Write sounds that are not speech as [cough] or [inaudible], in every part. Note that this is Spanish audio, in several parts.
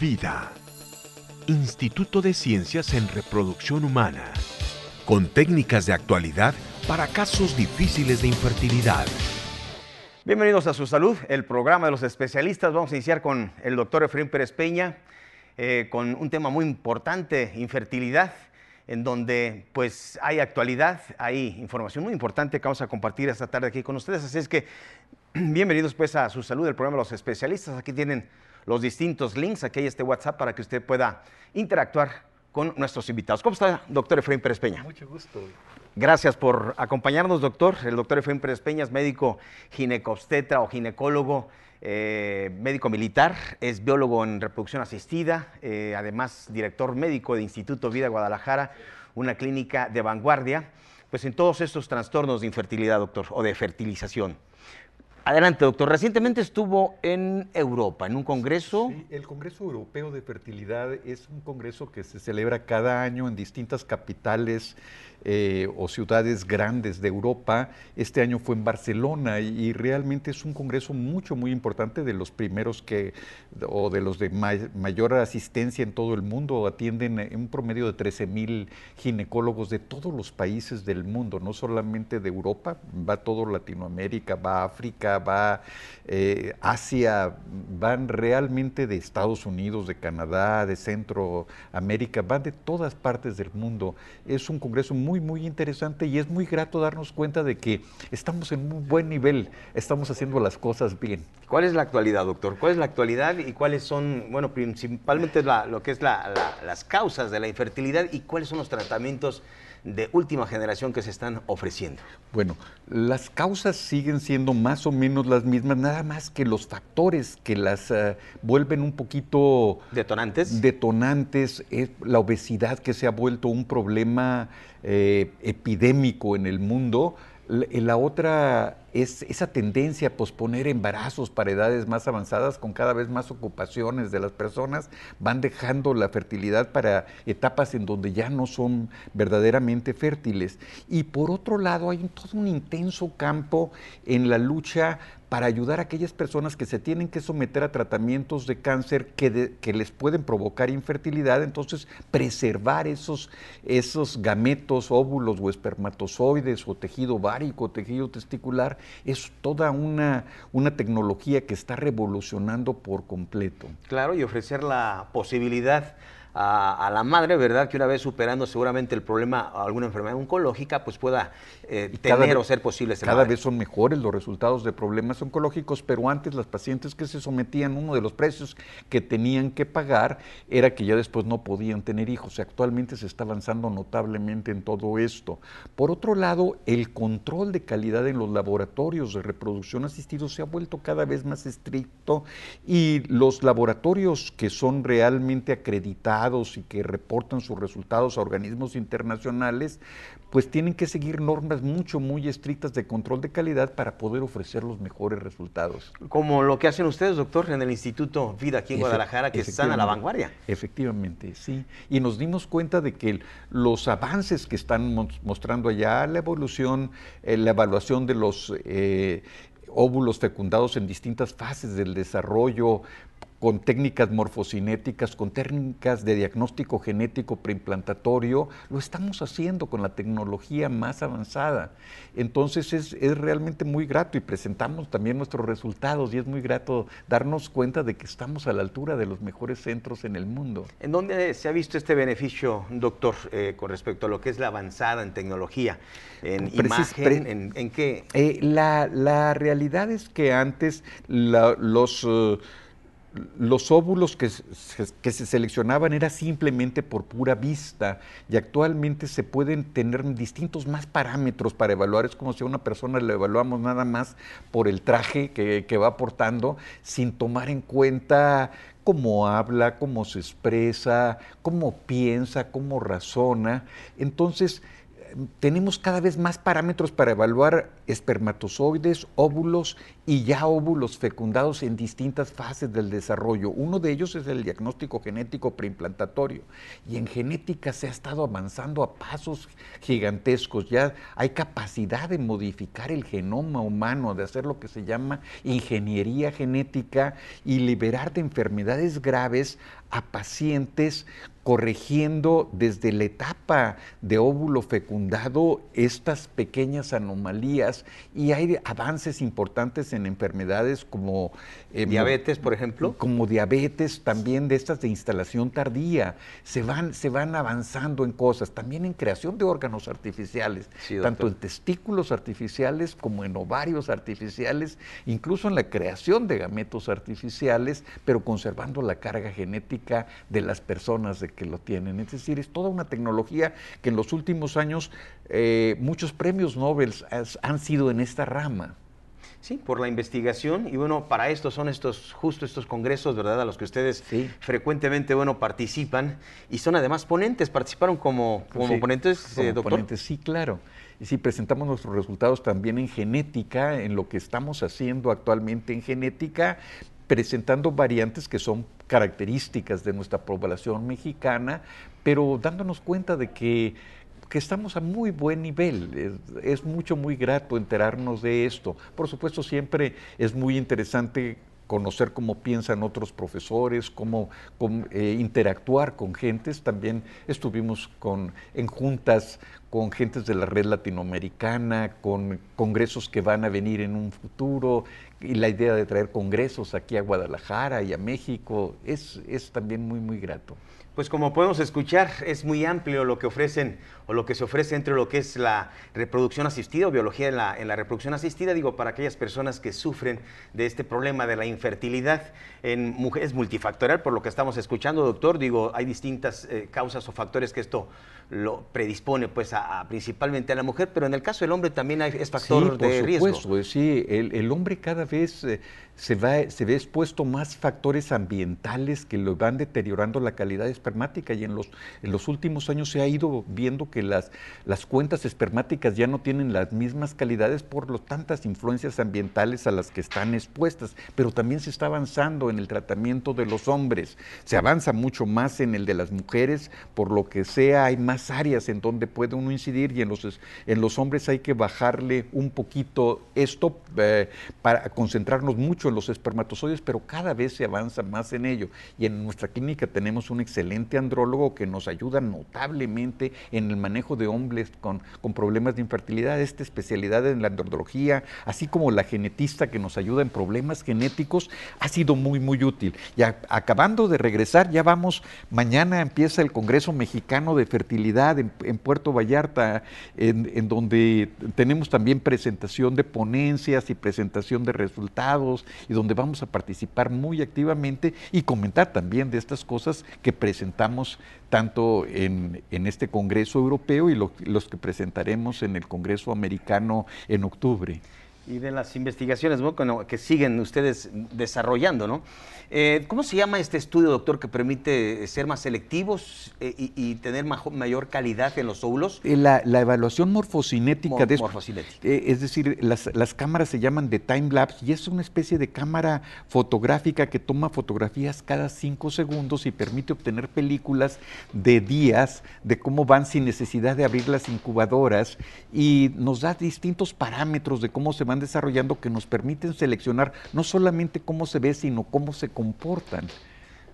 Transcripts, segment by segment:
Vida. Instituto de Ciencias en Reproducción Humana. Con técnicas de actualidad para casos difíciles de infertilidad. Bienvenidos a Su Salud, el programa de los especialistas. Vamos a iniciar con el doctor Efraín Pérez Peña, eh, con un tema muy importante, infertilidad, en donde pues hay actualidad, hay información muy importante que vamos a compartir esta tarde aquí con ustedes. Así es que [clears throat] bienvenidos pues a Su Salud, el programa de los especialistas. Aquí tienen los distintos links aquí hay este WhatsApp para que usted pueda interactuar con nuestros invitados. ¿Cómo está, doctor Efraín Pérez Peña? Mucho gusto. Gracias por acompañarnos, doctor. El doctor Efraín Pérez Peña es médico ginecobstetra o ginecólogo, eh, médico militar, es biólogo en reproducción asistida, eh, además director médico de Instituto Vida Guadalajara, una clínica de vanguardia, pues en todos estos trastornos de infertilidad, doctor, o de fertilización. Adelante, doctor. Recientemente estuvo en Europa, en un congreso. el Congreso Europeo de Fertilidad es un congreso que se celebra cada año en distintas capitales eh, o ciudades grandes de Europa. Este año fue en Barcelona y, realmente es un congreso mucho, muy importante, de los primeros que, o de los de mayor asistencia en todo el mundo. Atienden en un promedio de 13 mil ginecólogos de todos los países del mundo, no solamente de Europa, va todo Latinoamérica, va África, va hacia, eh, van realmente de Estados Unidos, de Canadá, de Centroamérica, van de todas partes del mundo. Es un congreso muy, muy interesante y es muy grato darnos cuenta de que estamos en un buen nivel, estamos haciendo las cosas bien. ¿Cuál es la actualidad, doctor? ¿Cuál es la actualidad y cuáles son, bueno, principalmente lo que es las causas de la infertilidad y cuáles son los tratamientos? de última generación que se están ofreciendo? Bueno, las causas siguen siendo más o menos las mismas, nada más que los factores que las eh, vuelven un poquito... Detonantes. Detonantes, es eh, la obesidad que se ha vuelto un problema eh, epidémico en el mundo. la otra esa tendencia a posponer embarazos para edades más avanzadas con cada vez más ocupaciones de las personas, van dejando la fertilidad para etapas en donde ya no son verdaderamente fértiles. Y por otro lado hay todo un intenso campo en la lucha para ayudar a aquellas personas que se tienen que someter a tratamientos de cáncer que, les pueden provocar infertilidad, entonces preservar esos, esos gametos, óvulos o espermatozoides o tejido ovárico, tejido testicular, es toda una, una tecnología que está revolucionando por completo. Claro, y ofrecer la posibilidad a, la madre, ¿verdad? Que una vez superando seguramente el problema, alguna enfermedad oncológica, pues pueda eh, tener o ser posible. cada vez son mejores los resultados de problemas oncológicos, pero antes las pacientes que se sometían, uno de los precios que tenían que pagar era que ya después no podían tener hijos. Actualmente se está avanzando notablemente en todo esto. Por otro lado, el control de calidad en los laboratorios de reproducción asistido se ha vuelto cada vez más estricto y los laboratorios que son realmente acreditados, y que reportan sus resultados a organismos internacionales, pues tienen que seguir normas mucho, muy estrictas de control de calidad para poder ofrecer los mejores resultados. Como lo que hacen ustedes, doctor, en el Instituto Vida aquí en Guadalajara, que están a la vanguardia. Efectivamente, sí. Y nos dimos cuenta de que los avances que están mostrando allá, la evolución, eh, la evaluación de los... Eh, óvulos fecundados en distintas fases del desarrollo, con técnicas morfocinéticas, con técnicas de diagnóstico genético preimplantatorio, lo estamos haciendo con la tecnología más avanzada. Entonces es, realmente muy grato y presentamos también nuestros resultados y es muy grato darnos cuenta de que estamos a la altura de los mejores centros en el mundo. ¿En dónde se ha visto este beneficio, doctor, eh, con respecto a lo que es la avanzada en tecnología? ¿En imagen? En, qué? Eh, la, realidad es que antes los... Eh, los óvulos que, se seleccionaban era simplemente por pura vista y actualmente se pueden tener distintos más parámetros para evaluar. Es como si a una persona lo evaluamos nada más por el traje que, que va portando sin tomar en cuenta cómo habla, cómo se expresa, cómo piensa, cómo razona. Entonces, tenemos cada vez más parámetros para evaluar espermatozoides, óvulos y ya óvulos fecundados en distintas fases del desarrollo. Uno de ellos es el diagnóstico genético preimplantatorio. Y en genética se ha estado avanzando a pasos gigantescos. Ya hay capacidad de modificar el genoma humano, de hacer lo que se llama ingeniería genética y liberar de enfermedades graves a pacientes corrigiendo desde la etapa de óvulo fecundado estas pequeñas anomalías y hay avances importantes en enfermedades como em, diabetes, por ejemplo, como diabetes también de estas de instalación tardía, se van se van avanzando en cosas, también en creación de órganos artificiales, tanto en testículos artificiales como en ovarios artificiales, incluso en la creación de gametos artificiales, pero conservando la carga genética de las personas de que lo tienen. Es decir, es toda una tecnología que en los últimos años eh, muchos premios Nobel han sido en esta rama. Sí, por la investigación. Y bueno, para esto son estos, justo estos congresos, ¿verdad? A los que ustedes frecuentemente, bueno, participan. Y son además ponentes, participaron como, como ponentes, como eh, sí, claro. Y sí, presentamos nuestros resultados también en genética, en lo que estamos haciendo actualmente en genética, presentando variantes que son características de nuestra población mexicana, pero dándonos cuenta de que, estamos a muy buen nivel. Es, mucho, muy grato enterarnos de esto. Por supuesto, siempre es muy interesante conocer cómo piensan otros profesores, cómo, eh, interactuar con gentes. También estuvimos con, en juntas con gentes de la red latinoamericana, con congresos que van a venir en un futuro, y la idea de traer congresos aquí a Guadalajara y a México, es, es también muy, muy grato. Pues como podemos escuchar, es muy amplio lo que ofrecen o lo que se ofrece entre lo que es la reproducción asistida o biología en la, en la reproducción asistida, digo, para aquellas personas que sufren de este problema de la infertilidad en mujeres multifactorial, por lo que estamos escuchando, doctor, digo, hay distintas eh, causas o factores que esto lo predispone pues a principalmente a la mujer, pero en el caso del hombre también hay, es factor de supuesto, riesgo. Eh, sí, el, el hombre cada vez eh, se, va, se ve expuesto más factores ambientales que lo van deteriorando la calidad espermática y en los, últimos años se ha ido viendo que las, las cuentas espermáticas ya no tienen las mismas calidades por lo tantas influencias ambientales a las que están expuestas, pero también se está avanzando en el tratamiento de los hombres, se avanza mucho más en el de las mujeres, por lo que sea hay más áreas en donde puede uno incidir y en los, en los hombres hay que bajarle un poquito esto eh, para concentrarnos mucho los espermatozoides, pero cada vez se avanza más en ello. Y en nuestra clínica tenemos un excelente andrólogo que nos ayuda notablemente en el manejo de hombres con, problemas de infertilidad, esta especialidad en la andrología, así como la genetista que nos ayuda en problemas genéticos, ha sido muy, muy útil. Y acabando de regresar, ya vamos, mañana empieza el Congreso Mexicano de Fertilidad en, Puerto Vallarta, en, en donde tenemos también presentación de ponencias y presentación de resultados y donde vamos a participar muy activamente y comentar también de estas cosas que presentamos tanto en, este Congreso Europeo y los que presentaremos en el Congreso Americano en octubre y de las investigaciones que siguen ustedes desarrollando, ¿no? Eh, ¿Cómo se llama este estudio, doctor, que permite ser más selectivos eh, y, tener mayor calidad en los óvulos? Eh, la, la evaluación morfocinética. de, es decir, las, las, cámaras se llaman de time lapse y es una especie de cámara fotográfica que toma fotografías cada cinco segundos y permite obtener películas de días de cómo van sin necesidad de abrir las incubadoras y nos da distintos parámetros de cómo se van desarrollando que nos permiten seleccionar no solamente cómo se ve, sino cómo se comportan.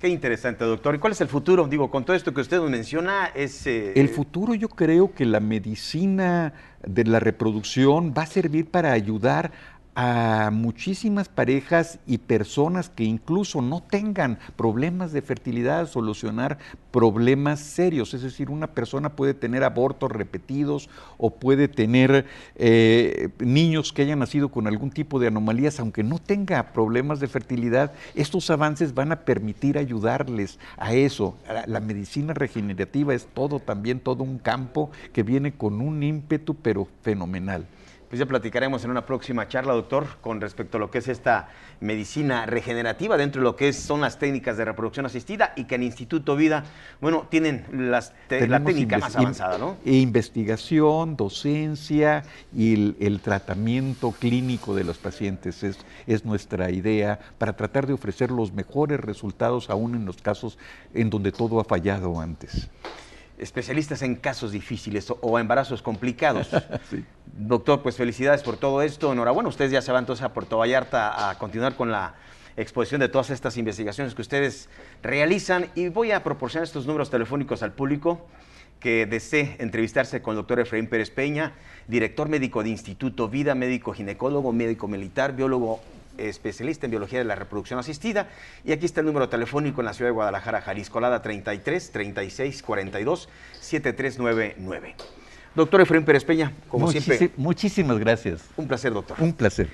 Qué interesante, doctor. ¿Y cuál es el futuro? Digo, con todo esto que usted menciona, es... Eh, el futuro yo creo que la medicina de la reproducción va a servir para ayudar a a muchísimas parejas y personas que incluso no tengan problemas de fertilidad, solucionar problemas serios. Es decir, una persona puede tener abortos repetidos o puede tener eh, niños que hayan nacido con algún tipo de anomalías, aunque no tenga problemas de fertilidad. Estos avances van a permitir ayudarles a eso. la medicina regenerativa es todo también, todo un campo que viene con un ímpetu, pero fenomenal. Pues ya platicaremos en una próxima charla, doctor, con respecto a lo que es esta medicina regenerativa dentro de lo que son las técnicas de reproducción asistida y que en Instituto Vida, bueno, tienen las la técnica más avanzada, ¿no? E investigación, docencia y el, tratamiento clínico de los pacientes es, es nuestra idea para tratar de ofrecer los mejores resultados aún en los casos en donde todo ha fallado antes especialistas en casos difíciles o, embarazos complicados. [laughs] Doctor, pues felicidades por todo esto. Enhorabuena, ustedes ya se van entonces a Puerto Vallarta a continuar con la exposición de todas estas investigaciones que ustedes realizan y voy a proporcionar estos números telefónicos al público que desee entrevistarse con el doctor Efraín Pérez Peña, director médico de Instituto Vida, médico ginecólogo, médico militar, biólogo especialista en biología de la reproducción asistida. Y aquí está el número telefónico en la ciudad de Guadalajara, Jalisco, Lada 33 36 42 7399. Doctor Efraín Pérez Peña, como siempre. Muchísimas gracias. Un placer, doctor. Un placer.